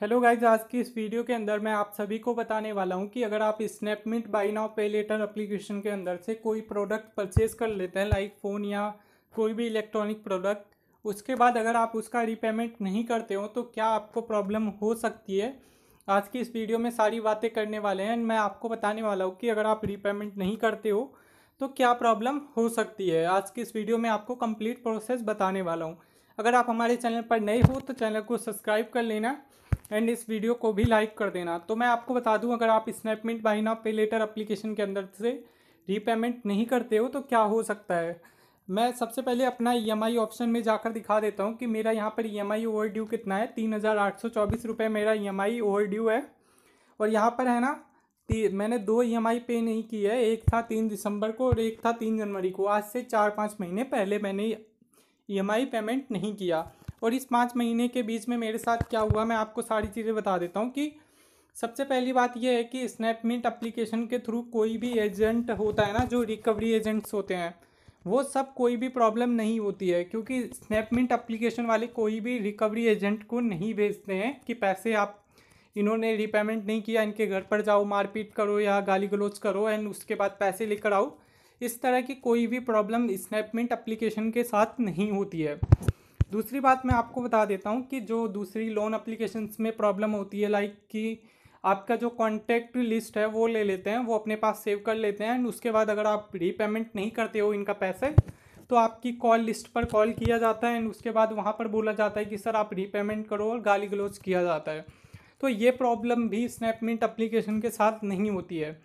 hello guys आज की इस वीडियो के अंदर मैं आप सभी को बताने वाला हूं कि अगर आप Snapmint buy now pay later application के अंदर से कोई प्रोडक्ट परचेज कर लेते हैं लाइक फ़ोन या कोई भी इलेक्ट्रॉनिक प्रोडक्ट उसके बाद अगर आप उसका रीपेमेंट नहीं करते हो तो क्या आपको प्रॉब्लम हो सकती है आज की इस वीडियो में सारी बातें करने वाले हैं मैं आपको बताने वाला हूँ कि अगर आप रीपेमेंट नहीं करते हो तो क्या प्रॉब्लम हो सकती है आज की इस वीडियो में आपको कम्प्लीट प्रोसेस बताने वाला हूँ अगर आप हमारे चैनल पर नए हो तो चैनल को सब्सक्राइब कर लेना एंड इस वीडियो को भी लाइक कर देना तो मैं आपको बता दूं अगर आप स्नैपमेंट बाई ना पे लेटर अप्लीकेशन के अंदर से रीपेमेंट नहीं करते हो तो क्या हो सकता है मैं सबसे पहले अपना ई e ऑप्शन में जाकर दिखा देता हूँ कि मेरा यहाँ पर ई एम आई कितना है तीन हज़ार आठ सौ चौबीस रुपये मेरा ई एम आई है और यहाँ पर है ना मैंने दो ई एम आई पे नहीं की है एक था तीन दिसंबर को और एक था तीन जनवरी को आज से चार पाँच महीने पहले मैंने ई एम आई पेमेंट नहीं किया और इस पाँच महीने के बीच में मेरे साथ क्या हुआ मैं आपको सारी चीज़ें बता देता हूँ कि सबसे पहली बात यह है कि स्नैपमीट अप्लीकेशन के थ्रू कोई भी एजेंट होता है ना जो रिकवरी एजेंट्स होते हैं वो सब कोई भी प्रॉब्लम नहीं होती है क्योंकि स्नैपमिट अप्लीकेशन वाले कोई भी रिकवरी एजेंट को नहीं भेजते हैं कि पैसे आप इन्होंने रिपेमेंट नहीं किया इनके घर पर जाओ मारपीट करो या गाली गलोच करो एंड उसके बाद पैसे लेकर आओ इस तरह की कोई भी प्रॉब्लम स्नैपमिट अप्लीकेशन के साथ नहीं होती है दूसरी बात मैं आपको बता देता हूँ कि जो दूसरी लोन अप्लीकेशन में प्रॉब्लम होती है लाइक कि आपका जो कॉन्टैक्ट लिस्ट है वो ले लेते हैं वो अपने पास सेव कर लेते हैं एंड उसके बाद अगर आप रीपेमेंट नहीं करते हो इनका पैसे तो आपकी कॉल लिस्ट पर कॉल किया जाता है एंड उसके बाद वहाँ पर बोला जाता है कि सर आप रीपेमेंट करो और गाली गलोच किया जाता है तो ये प्रॉब्लम भी स्नैपमिंट अप्लीकेशन के साथ नहीं होती है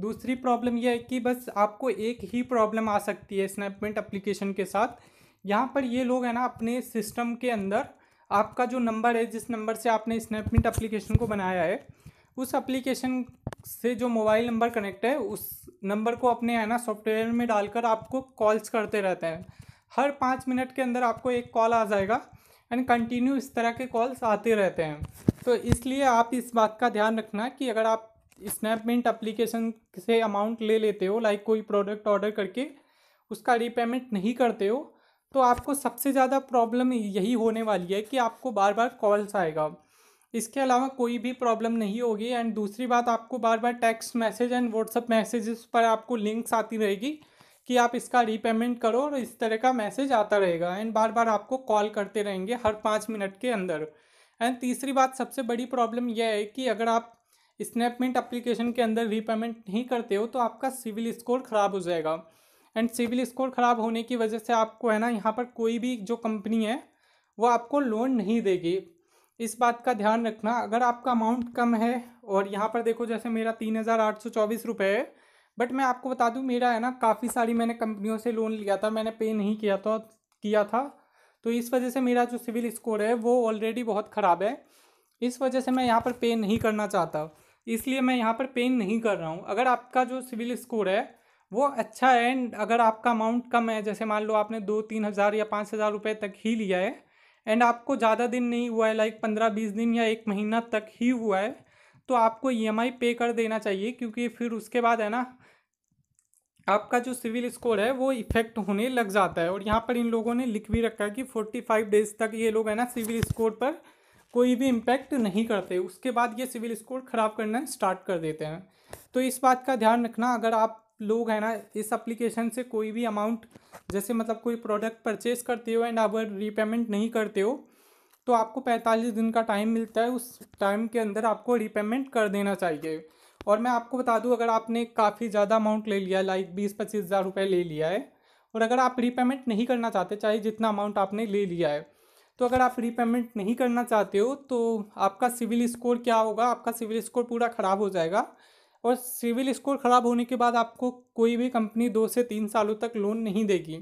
दूसरी प्रॉब्लम यह है कि बस आपको एक ही प्रॉब्लम आ सकती है स्नैपमिंट अप्लीकेशन के साथ यहाँ पर ये लोग है ना अपने सिस्टम के अंदर आपका जो नंबर है जिस नंबर से आपने स्नैपमिट अप्लीकेशन को बनाया है उस एप्लीकेशन से जो मोबाइल नंबर कनेक्ट है उस नंबर को अपने है ना सॉफ्टवेयर में डालकर आपको कॉल्स करते रहते हैं हर पाँच मिनट के अंदर आपको एक कॉल आ जाएगा एंड कंटिन्यू इस तरह के कॉल्स आते रहते हैं तो इसलिए आप इस बात का ध्यान रखना कि अगर आप स्नैपमिट अप्लीकेशन से अमाउंट ले लेते हो लाइक कोई प्रोडक्ट ऑर्डर करके उसका रीपेमेंट नहीं करते हो तो आपको सबसे ज़्यादा प्रॉब्लम यही होने वाली है कि आपको बार बार कॉल्स आएगा इसके अलावा कोई भी प्रॉब्लम नहीं होगी एंड दूसरी बात आपको बार बार text message and WhatsApp messages पर आपको लिंक्स आती रहेगी कि आप इसका रीपेमेंट करो और इस तरह का मैसेज आता रहेगा एंड बार बार आपको कॉल करते रहेंगे हर पाँच मिनट के अंदर एंड तीसरी बात सबसे बड़ी प्रॉब्लम यह है कि अगर आप स्नैपमेंट एप्लीकेशन के अंदर रीपेमेंट नहीं करते हो तो आपका सिविल स्कोर ख़राब हो जाएगा एंड सिविल स्कोर ख़राब होने की वजह से आपको है ना यहाँ पर कोई भी जो कंपनी है वो आपको लोन नहीं देगी इस बात का ध्यान रखना अगर आपका अमाउंट कम है और यहाँ पर देखो जैसे मेरा तीन हज़ार आठ सौ चौबीस रुपये है बट मैं आपको बता दूँ मेरा है ना काफ़ी सारी मैंने कंपनियों से लोन लिया था मैंने पे नहीं किया था किया था तो इस वजह से मेरा जो सिविल स्कोर है वो ऑलरेडी बहुत ख़राब है इस वजह से मैं यहाँ पर पे नहीं करना चाहता इसलिए मैं यहाँ पर पे नहीं कर रहा हूँ अगर आपका जो सिविल स्कोर है वो अच्छा है एंड अगर आपका अमाउंट कम है जैसे मान लो आपने दो तीन हज़ार या पाँच हज़ार रुपये तक ही लिया है एंड आपको ज़्यादा दिन नहीं हुआ है लाइक पंद्रह बीस दिन या एक महीना तक ही हुआ है तो आपको ई e पे कर देना चाहिए क्योंकि फिर उसके बाद है ना आपका जो सिविल स्कोर है वो इफेक्ट होने लग जाता है और यहाँ पर इन लोगों ने लिख भी रखा है कि फोर्टी फाइव डेज तक ये लोग है ना सिविल स्कोर पर कोई भी इम्पैक्ट नहीं करते उसके बाद ये सिविल स्कोर ख़राब करना स्टार्ट कर देते हैं तो इस बात का ध्यान रखना अगर आप लोग हैं ना इस एप्लीकेशन से कोई भी अमाउंट जैसे मतलब कोई प्रोडक्ट परचेज करते हो एंड अगर रीपेमेंट नहीं करते हो तो आपको पैंतालीस दिन का टाइम मिलता है उस टाइम के अंदर आपको रीपेमेंट कर देना चाहिए और मैं आपको बता दूं अगर आपने काफ़ी ज़्यादा अमाउंट ले लिया लाइक बीस पच्चीस हज़ार रुपये ले लिया है और अगर आप रीपेमेंट नहीं करना चाहते चाहे जितना अमाउंट आपने ले लिया है तो अगर आप रीपेमेंट नहीं करना चाहते हो तो आपका सिविल स्कोर क्या होगा आपका सिविल स्कोर पूरा ख़राब हो जाएगा और सिविल स्कोर ख़राब होने के बाद आपको कोई भी कंपनी दो से तीन सालों तक लोन नहीं देगी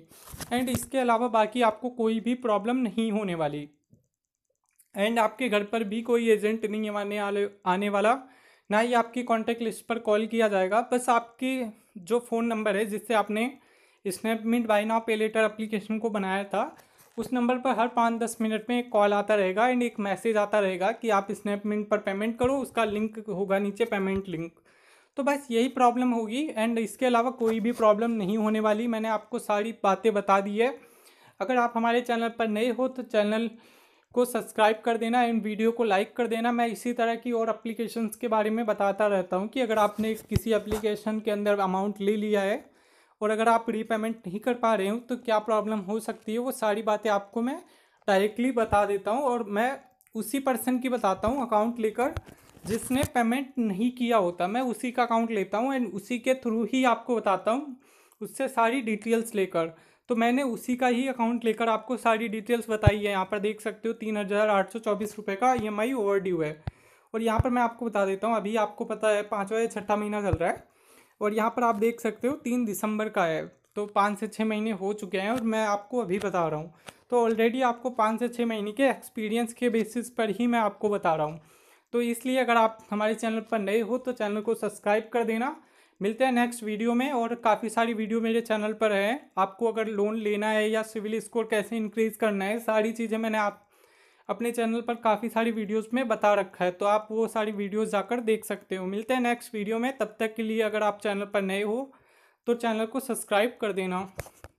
एंड इसके अलावा बाकी आपको कोई भी प्रॉब्लम नहीं होने वाली एंड आपके घर पर भी कोई एजेंट नहीं आने आने वाला ना ही आपकी कॉन्टैक्ट लिस्ट पर कॉल किया जाएगा बस आपकी जो फ़ोन नंबर है जिससे आपने Snapmint buy now pay later application को बनाया था उस नंबर पर हर पाँच दस मिनट में एक कॉल आता रहेगा एंड एक मैसेज आता रहेगा कि आप स्नैपमिट पर पेमेंट करो उसका लिंक होगा नीचे पेमेंट लिंक तो बस यही प्रॉब्लम होगी एंड इसके अलावा कोई भी प्रॉब्लम नहीं होने वाली मैंने आपको सारी बातें बता दी है अगर आप हमारे चैनल पर नए हो तो चैनल को सब्सक्राइब कर देना एंड वीडियो को लाइक कर देना मैं इसी तरह की और एप्लीकेशंस के बारे में बताता रहता हूँ कि अगर आपने किसी एप्लीकेशन के अंदर अमाउंट ले लिया है और अगर आप रीपेमेंट नहीं कर पा रहे हो तो क्या प्रॉब्लम हो सकती है वो सारी बातें आपको मैं डायरेक्टली बता देता हूँ और मैं उसी पर्सन की बताता हूँ अकाउंट लेकर जिसने पेमेंट नहीं किया होता मैं उसी का अकाउंट लेता हूँ एंड उसी के थ्रू ही आपको बताता हूँ उससे सारी डिटेल्स लेकर तो मैंने उसी का ही अकाउंट लेकर आपको सारी डिटेल्स बताई है यहाँ पर देख सकते हो तीन हज़ार आठ सौ चौबीस रुपये का E M I overdue है और यहाँ पर मैं आपको बता देता हूँ अभी आपको पता है पाँचवा या छठा महीना चल रहा है और यहाँ पर आप देख सकते हो तीन दिसंबर का है तो पाँच से छः महीने हो चुके हैं और मैं आपको अभी बता रहा हूँ तो ऑलरेडी आपको पाँच से छः महीने के एक्सपीरियंस के बेसिस पर ही मैं आपको बता रहा हूँ तो इसलिए अगर आप हमारे चैनल पर नए हो तो चैनल को सब्सक्राइब कर देना मिलते हैं नेक्स्ट वीडियो में और काफ़ी सारी वीडियो मेरे चैनल पर है आपको अगर लोन लेना है या सिविल स्कोर कैसे इंक्रीज़ करना है सारी चीज़ें मैंने आप अपने चैनल पर काफ़ी सारी वीडियोस में बता रखा है तो आप वो सारी वीडियोस जाकर देख सकते हो मिलते हैं नेक्स्ट वीडियो में तब तक के लिए अगर आप चैनल पर नए हो तो चैनल को सब्सक्राइब कर देना